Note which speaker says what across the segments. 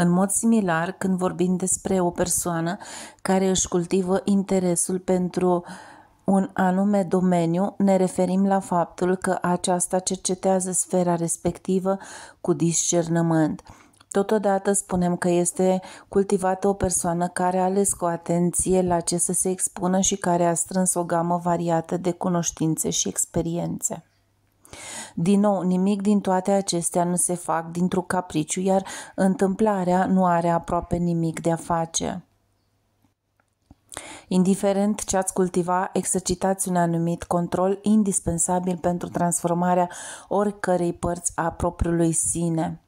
Speaker 1: În mod similar, când vorbim despre o persoană care își cultivă interesul pentru un anume domeniu, ne referim la faptul că aceasta cercetează sfera respectivă cu discernământ. Totodată spunem că este cultivată o persoană care a ales cu atenție la ce să se expună și care a strâns o gamă variată de cunoștințe și experiențe. Din nou, nimic din toate acestea nu se fac dintr-un capriciu, iar întâmplarea nu are aproape nimic de a face. Indiferent ce ați cultiva, exercitați un anumit control indispensabil pentru transformarea oricărei părți a propriului sine.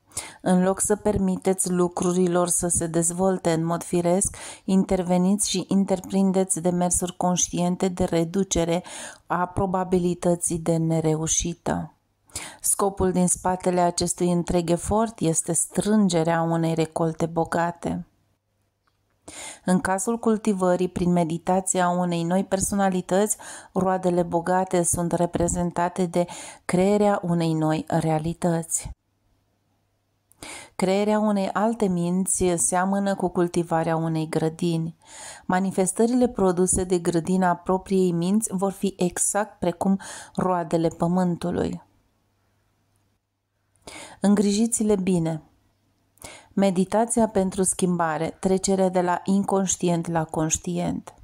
Speaker 1: În loc să permiteți lucrurilor să se dezvolte în mod firesc, interveniți și interprindeți demersuri conștiente de reducere a probabilității de nereușită. Scopul din spatele acestui întreg efort este strângerea unei recolte bogate. În cazul cultivării prin meditația unei noi personalități, roadele bogate sunt reprezentate de crearea unei noi realități. Crearea unei alte minți seamănă cu cultivarea unei grădini. Manifestările produse de grădina propriei minți vor fi exact precum roadele pământului. Îngrijiți-le bine. Meditația pentru schimbare, trecerea de la inconștient la conștient.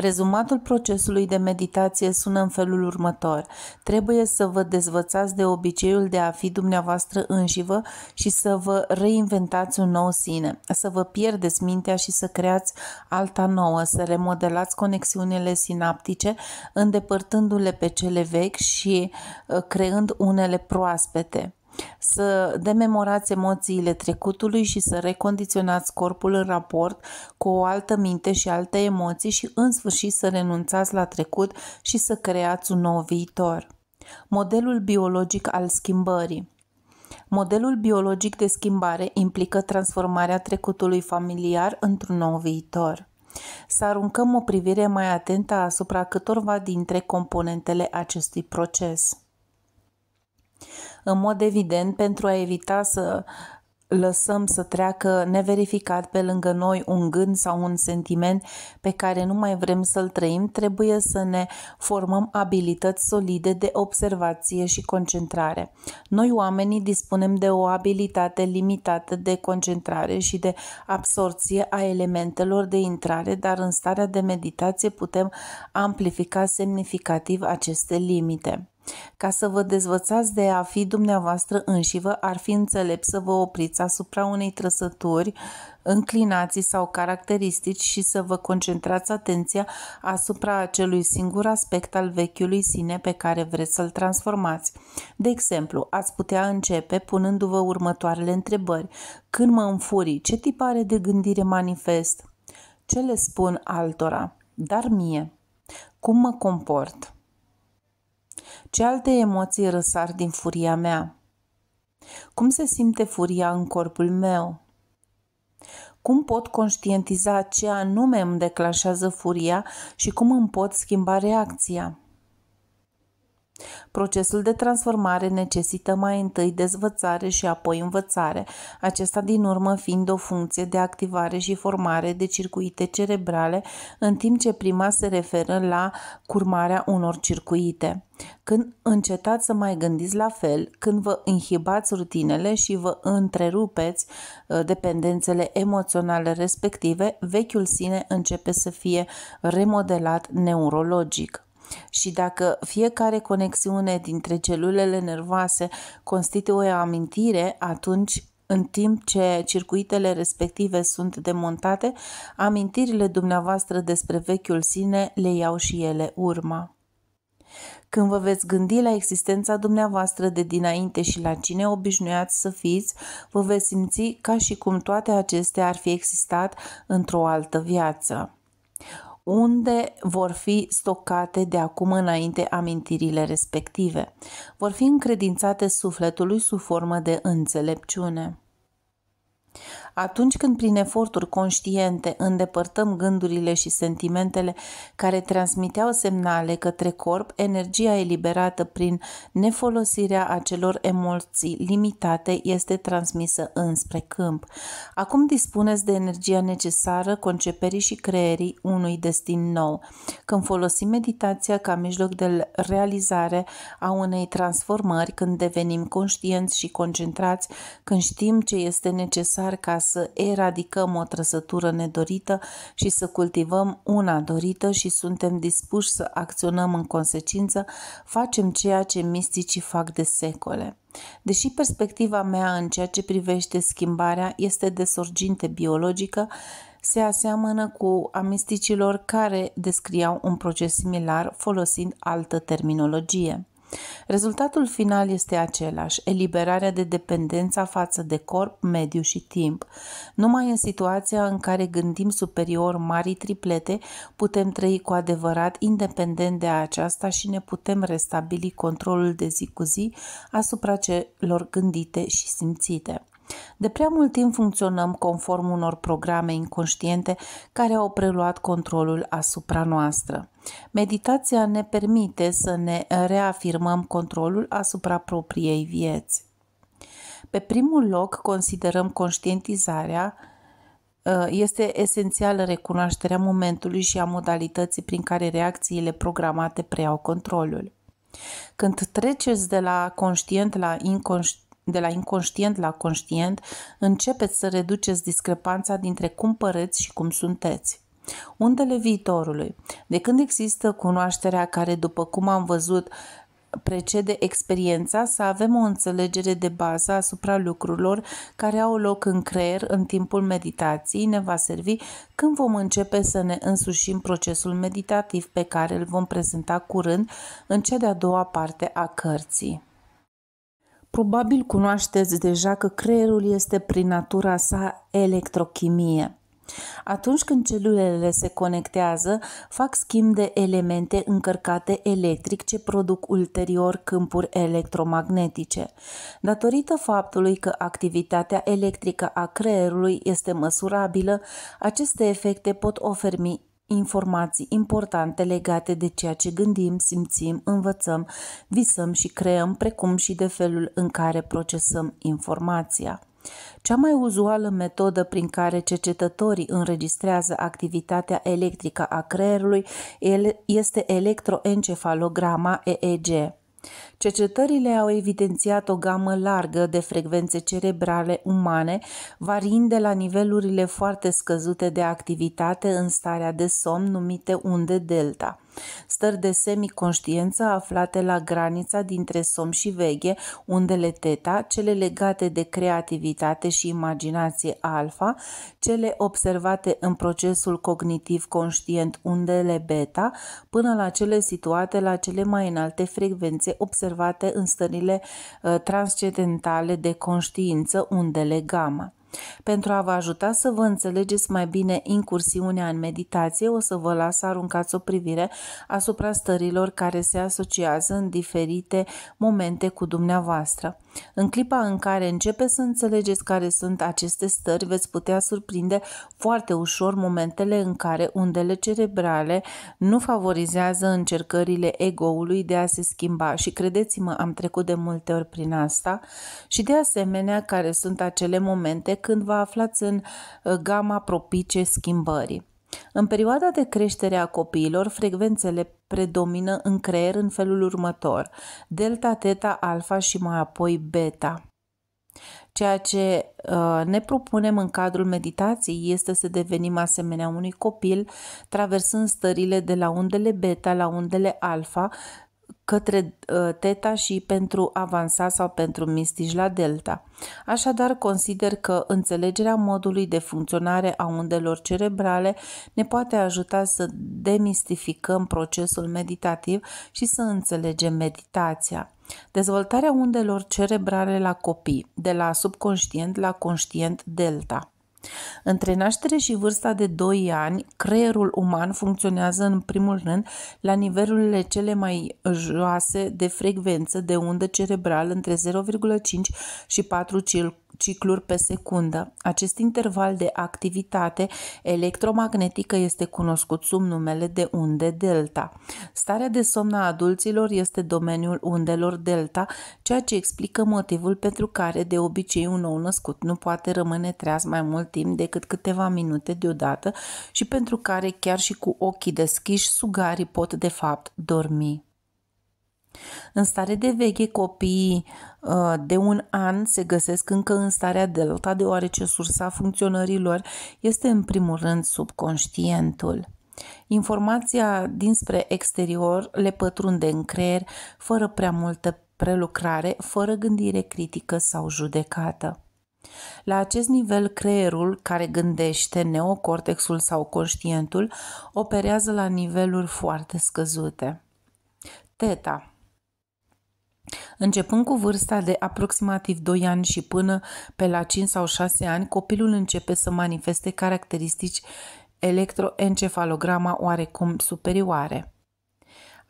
Speaker 1: Rezumatul procesului de meditație sună în felul următor. Trebuie să vă dezvățați de obiceiul de a fi dumneavoastră înșivă și să vă reinventați un nou sine, să vă pierdeți mintea și să creați alta nouă, să remodelați conexiunile sinaptice, îndepărtându-le pe cele vechi și uh, creând unele proaspete să dememorați emoțiile trecutului și să recondiționați corpul în raport cu o altă minte și alte emoții și în sfârșit să renunțați la trecut și să creați un nou viitor. Modelul biologic al schimbării Modelul biologic de schimbare implică transformarea trecutului familiar într-un nou viitor. Să aruncăm o privire mai atentă asupra câtorva dintre componentele acestui proces. În mod evident, pentru a evita să lăsăm să treacă neverificat pe lângă noi un gând sau un sentiment pe care nu mai vrem să-l trăim, trebuie să ne formăm abilități solide de observație și concentrare. Noi oamenii dispunem de o abilitate limitată de concentrare și de absorție a elementelor de intrare, dar în starea de meditație putem amplifica semnificativ aceste limite. Ca să vă dezvățați de a fi dumneavoastră înșivă, ar fi înțelept să vă opriți asupra unei trăsături, înclinații sau caracteristici și să vă concentrați atenția asupra acelui singur aspect al vechiului sine pe care vreți să-l transformați. De exemplu, ați putea începe punându-vă următoarele întrebări. Când mă înfurii, ce are de gândire manifest? Ce le spun altora? Dar mie? Cum mă comport? ce alte emoții răsar din furia mea? Cum se simte furia în corpul meu? Cum pot conștientiza ce anume îmi declanșează furia și cum îmi pot schimba reacția? Procesul de transformare necesită mai întâi dezvățare și apoi învățare, acesta din urmă fiind o funcție de activare și formare de circuite cerebrale, în timp ce prima se referă la curmarea unor circuite. Când încetați să mai gândiți la fel, când vă inhibați rutinele și vă întrerupeți uh, dependențele emoționale respective, vechiul sine începe să fie remodelat neurologic și dacă fiecare conexiune dintre celulele nervoase constituie o amintire, atunci în timp ce circuitele respective sunt demontate, amintirile dumneavoastră despre vechiul sine le iau și ele urma. Când vă veți gândi la existența dumneavoastră de dinainte și la cine obișnuiați să fiți, vă veți simți ca și cum toate acestea ar fi existat într-o altă viață unde vor fi stocate de acum înainte amintirile respective. Vor fi încredințate sufletului sub formă de înțelepciune. Atunci când prin eforturi conștiente îndepărtăm gândurile și sentimentele care transmiteau semnale către corp, energia eliberată prin nefolosirea acelor emoții limitate este transmisă înspre câmp. Acum dispuneți de energia necesară conceperii și creierii unui destin nou. Când folosim meditația ca mijloc de realizare a unei transformări, când devenim conștienți și concentrați, când știm ce este necesar ca să să eradicăm o trăsătură nedorită și să cultivăm una dorită și suntem dispuși să acționăm în consecință, facem ceea ce misticii fac de secole. Deși perspectiva mea în ceea ce privește schimbarea este de sorginte biologică, se aseamănă cu amisticilor care descriau un proces similar folosind altă terminologie. Rezultatul final este același, eliberarea de dependența față de corp, mediu și timp. Numai în situația în care gândim superior marii triplete, putem trăi cu adevărat independent de aceasta și ne putem restabili controlul de zi cu zi asupra celor gândite și simțite. De prea mult timp funcționăm conform unor programe inconștiente care au preluat controlul asupra noastră. Meditația ne permite să ne reafirmăm controlul asupra propriei vieți. Pe primul loc considerăm conștientizarea, uh, este esențială recunoașterea momentului și a modalității prin care reacțiile programate preiau controlul. Când treceți de la conștient la inconștient, de la inconștient la conștient, începeți să reduceți discrepanța dintre cum păreți și cum sunteți. Undele viitorului. De când există cunoașterea care, după cum am văzut, precede experiența, să avem o înțelegere de bază asupra lucrurilor care au loc în creier în timpul meditației ne va servi când vom începe să ne însușim procesul meditativ pe care îl vom prezenta curând în cea de-a doua parte a cărții. Probabil cunoașteți deja că creierul este prin natura sa electrochimie. Atunci când celulele se conectează, fac schimb de elemente încărcate electric ce produc ulterior câmpuri electromagnetice. Datorită faptului că activitatea electrică a creierului este măsurabilă, aceste efecte pot oferi, informații importante legate de ceea ce gândim, simțim, învățăm, visăm și creăm, precum și de felul în care procesăm informația. Cea mai uzuală metodă prin care cercetătorii înregistrează activitatea electrică a creierului este electroencefalograma EEG. Cercetările au evidențiat o gamă largă de frecvențe cerebrale umane, variind de la nivelurile foarte scăzute de activitate în starea de somn numite unde delta stări de semiconștiență aflate la granița dintre somn și veche, undele teta, cele legate de creativitate și imaginație alfa, cele observate în procesul cognitiv conștient, undele beta, până la cele situate la cele mai înalte frecvențe observate observate în stările uh, transcendentale de conștiință, undele gamma. Pentru a vă ajuta să vă înțelegeți mai bine incursiunea în meditație, o să vă las să aruncați o privire asupra stărilor care se asociază în diferite momente cu dumneavoastră. În clipa în care începe să înțelegeți care sunt aceste stări, veți putea surprinde foarte ușor momentele în care undele cerebrale nu favorizează încercările egoului de a se schimba și credeți-mă, am trecut de multe ori prin asta și de asemenea care sunt acele momente când vă aflați în uh, gama propice schimbării. În perioada de creștere a copiilor, frecvențele predomină în creier în felul următor: delta, teta, alfa și mai apoi beta. Ceea ce uh, ne propunem în cadrul meditației este să devenim asemenea unui copil, traversând stările de la undele beta la undele alfa, către uh, Teta și pentru Avansa sau pentru Mistici la Delta. Așadar, consider că înțelegerea modului de funcționare a undelor cerebrale ne poate ajuta să demistificăm procesul meditativ și să înțelegem meditația. Dezvoltarea undelor cerebrale la copii, de la subconștient la conștient delta. Între naștere și vârsta de 2 ani, creierul uman funcționează în primul rând la nivelurile cele mai joase de frecvență de undă cerebrală între 0,5 și 4 cicluri pe secundă. Acest interval de activitate electromagnetică este cunoscut sub numele de unde delta. Starea de somn a adulților este domeniul undelor delta, ceea ce explică motivul pentru care de obicei un nou născut nu poate rămâne treaz mai mult timp decât câteva minute deodată și pentru care chiar și cu ochii deschiși sugarii pot de fapt dormi. În stare de veche, copiii uh, de un an se găsesc încă în starea delta, deoarece sursa funcționărilor este în primul rând subconștientul. Informația dinspre exterior le pătrunde în creier fără prea multă prelucrare, fără gândire critică sau judecată. La acest nivel, creierul care gândește, neocortexul sau conștientul, operează la niveluri foarte scăzute. Teta Începând cu vârsta de aproximativ 2 ani și până pe la 5 sau 6 ani, copilul începe să manifeste caracteristici electroencefalograma oarecum superioare.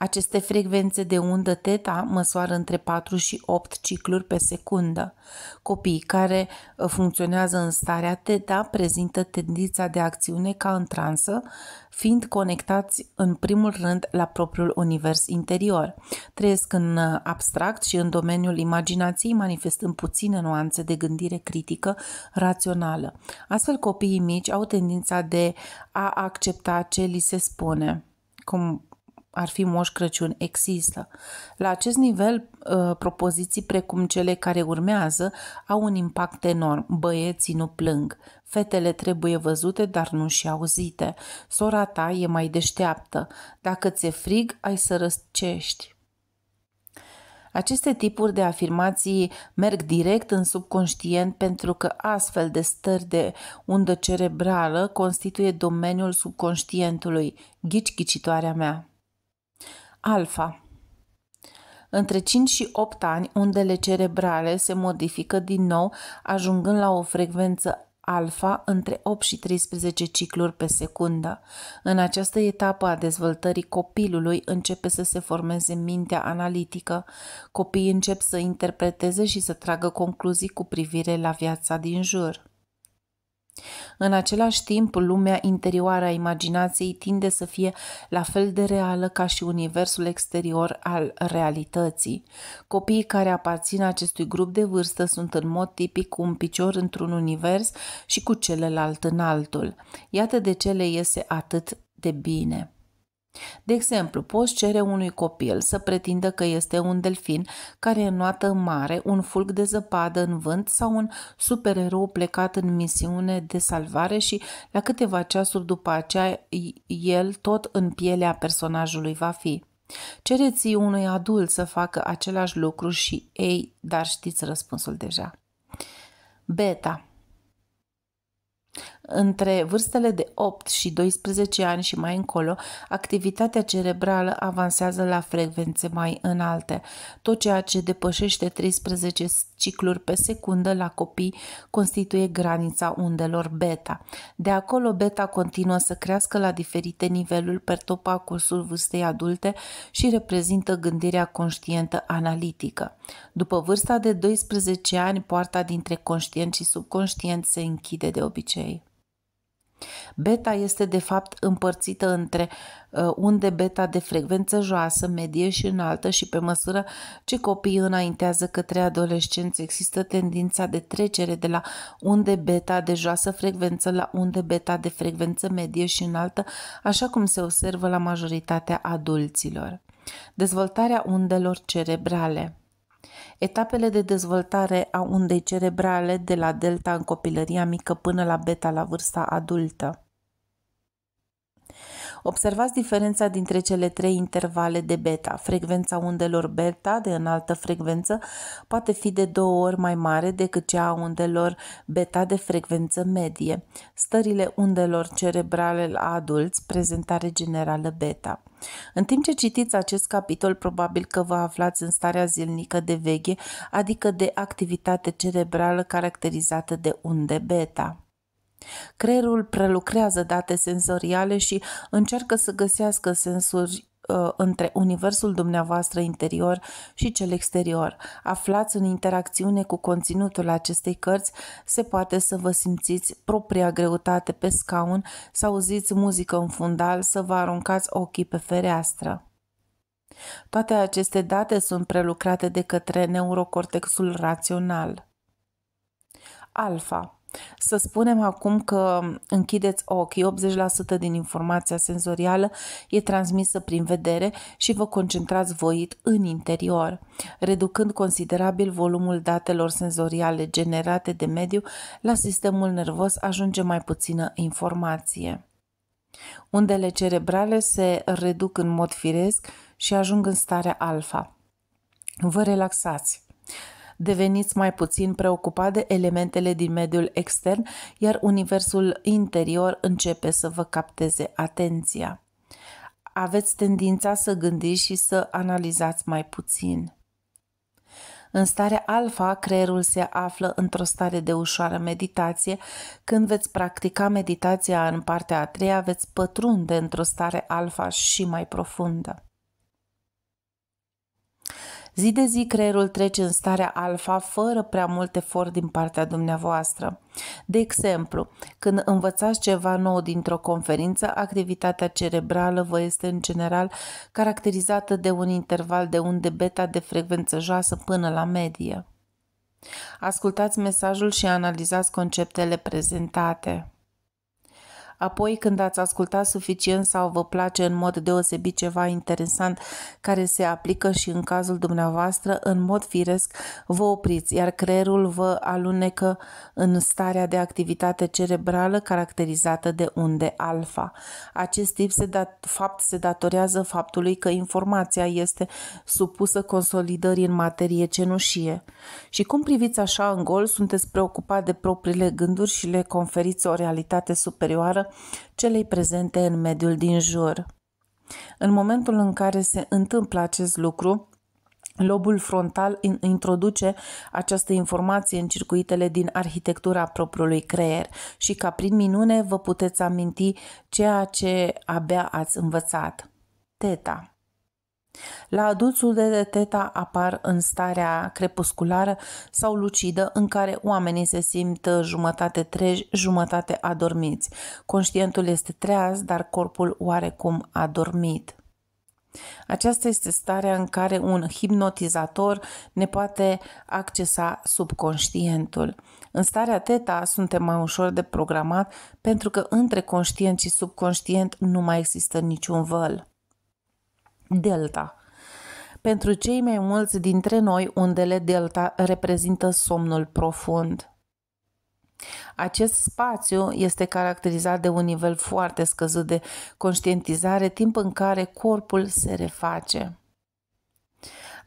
Speaker 1: Aceste frecvențe de undă teta măsoară între 4 și 8 cicluri pe secundă. Copiii care uh, funcționează în starea teta prezintă tendința de acțiune ca în transă, fiind conectați în primul rând la propriul univers interior. Trăiesc în uh, abstract și în domeniul imaginației, manifestând puține nuanțe de gândire critică rațională. Astfel, copiii mici au tendința de a accepta ce li se spune, cum ar fi Moș Crăciun există. La acest nivel, ă, propoziții precum cele care urmează au un impact enorm. Băieții nu plâng. Fetele trebuie văzute, dar nu și auzite. Sora ta e mai deșteaptă. Dacă ți-e frig, ai să răcești. Aceste tipuri de afirmații merg direct în subconștient pentru că astfel de stări de undă cerebrală constituie domeniul subconștientului, ghici ghicitoarea mea alfa. Între 5 și 8 ani, undele cerebrale se modifică din nou, ajungând la o frecvență alfa între 8 și 13 cicluri pe secundă. În această etapă a dezvoltării copilului începe să se formeze mintea analitică. Copiii încep să interpreteze și să tragă concluzii cu privire la viața din jur. În același timp, lumea interioară a imaginației tinde să fie la fel de reală ca și universul exterior al realității. Copiii care aparțin acestui grup de vârstă sunt în mod tipic cu un picior într-un univers și cu celălalt în altul. Iată de ce le iese atât de bine. De exemplu, poți cere unui copil să pretindă că este un delfin care înoată în mare, un fulg de zăpadă în vânt sau un supererou plecat în misiune de salvare și la câteva ceasuri după aceea el tot în pielea personajului va fi. Cereți unui adult să facă același lucru și ei, dar știți răspunsul deja. Beta între vârstele de 8 și 12 ani și mai încolo, activitatea cerebrală avansează la frecvențe mai înalte. Tot ceea ce depășește 13 cicluri pe secundă la copii constituie granița undelor beta. De acolo beta continuă să crească la diferite niveluri pe tot cursul vârstei adulte și reprezintă gândirea conștientă analitică. După vârsta de 12 ani, poarta dintre conștient și subconștient se închide de obicei. Beta este de fapt împărțită între uh, unde beta de frecvență joasă, medie și înaltă și pe măsură ce copiii înaintează către adolescență există tendința de trecere de la unde beta de joasă frecvență la unde beta de frecvență medie și înaltă, așa cum se observă la majoritatea adulților. Dezvoltarea undelor cerebrale Etapele de dezvoltare a undei cerebrale de la delta în copilăria mică până la beta la vârsta adultă. Observați diferența dintre cele trei intervale de beta. Frecvența undelor beta de înaltă frecvență poate fi de două ori mai mare decât cea a undelor beta de frecvență medie. Stările undelor cerebrale la adulți, prezentare generală beta. În timp ce citiți acest capitol, probabil că vă aflați în starea zilnică de veghe, adică de activitate cerebrală caracterizată de unde beta. Creierul prelucrează date senzoriale și încearcă să găsească sensuri uh, între universul dumneavoastră interior și cel exterior. Aflați în interacțiune cu conținutul acestei cărți, se poate să vă simțiți propria greutate pe scaun, să auziți muzică în fundal, să vă aruncați ochii pe fereastră. Toate aceste date sunt prelucrate de către neurocortexul rațional. Alfa să spunem acum că închideți ochii, 80% din informația senzorială e transmisă prin vedere și vă concentrați voit în interior, reducând considerabil volumul datelor senzoriale generate de mediu, la sistemul nervos ajunge mai puțină informație. Undele cerebrale se reduc în mod firesc și ajung în starea alfa. Vă relaxați deveniți mai puțin preocupat de elementele din mediul extern, iar universul interior începe să vă capteze atenția. Aveți tendința să gândiți și să analizați mai puțin. În starea alfa, creierul se află într-o stare de ușoară meditație. Când veți practica meditația în partea a treia, veți pătrunde într-o stare alfa și mai profundă. Zi de zi creierul trece în starea alfa fără prea mult efort din partea dumneavoastră. De exemplu, când învățați ceva nou dintr-o conferință, activitatea cerebrală vă este în general caracterizată de un interval de unde beta de frecvență joasă până la medie. Ascultați mesajul și analizați conceptele prezentate. Apoi, când ați ascultat suficient sau vă place în mod deosebit ceva interesant care se aplică și în cazul dumneavoastră, în mod firesc vă opriți, iar creierul vă alunecă în starea de activitate cerebrală caracterizată de unde alfa. Acest tip se dat, fapt se datorează faptului că informația este supusă consolidării în materie cenușie. Și cum priviți așa în gol, sunteți preocupat de propriile gânduri și le conferiți o realitate superioară celei prezente în mediul din jur. În momentul în care se întâmplă acest lucru, Lobul frontal introduce această informație în circuitele din arhitectura propriului creier și ca prin minune vă puteți aminti ceea ce abia ați învățat. Teta la adulțul de teta apar în starea crepusculară sau lucidă în care oamenii se simt uh, jumătate treji, jumătate adormiți. Conștientul este treaz, dar corpul oarecum adormit. Aceasta este starea în care un hipnotizator ne poate accesa subconștientul. În starea teta suntem mai ușor de programat pentru că între conștient și subconștient nu mai există niciun văl. Delta. Pentru cei mai mulți dintre noi, undele delta reprezintă somnul profund. Acest spațiu este caracterizat de un nivel foarte scăzut de conștientizare, timp în care corpul se reface.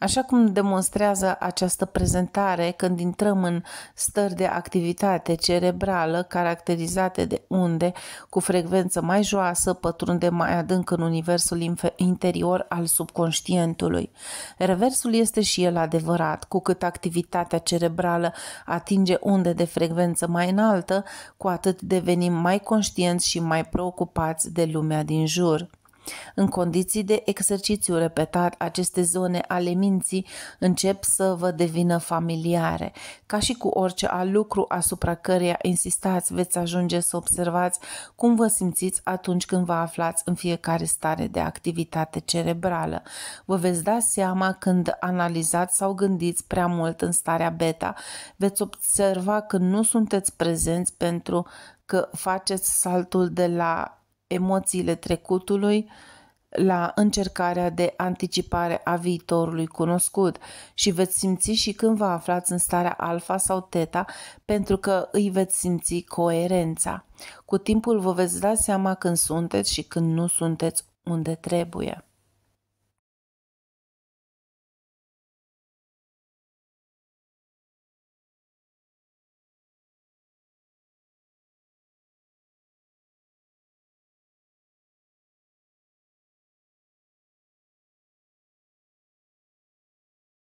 Speaker 1: Așa cum demonstrează această prezentare, când intrăm în stări de activitate cerebrală caracterizate de unde cu frecvență mai joasă pătrunde mai adânc în universul interior al subconștientului. Reversul este și el adevărat, cu cât activitatea cerebrală atinge unde de frecvență mai înaltă, cu atât devenim mai conștienți și mai preocupați de lumea din jur. În condiții de exercițiu repetat, aceste zone ale minții încep să vă devină familiare. Ca și cu orice alt lucru asupra căreia insistați, veți ajunge să observați cum vă simțiți atunci când vă aflați în fiecare stare de activitate cerebrală. Vă veți da seama când analizați sau gândiți prea mult în starea beta. Veți observa că nu sunteți prezenți pentru că faceți saltul de la emoțiile trecutului la încercarea de anticipare a viitorului cunoscut și veți simți și când vă aflați în starea alfa sau teta pentru că îi veți simți coerența. Cu timpul vă veți da seama când sunteți și când nu sunteți unde trebuie.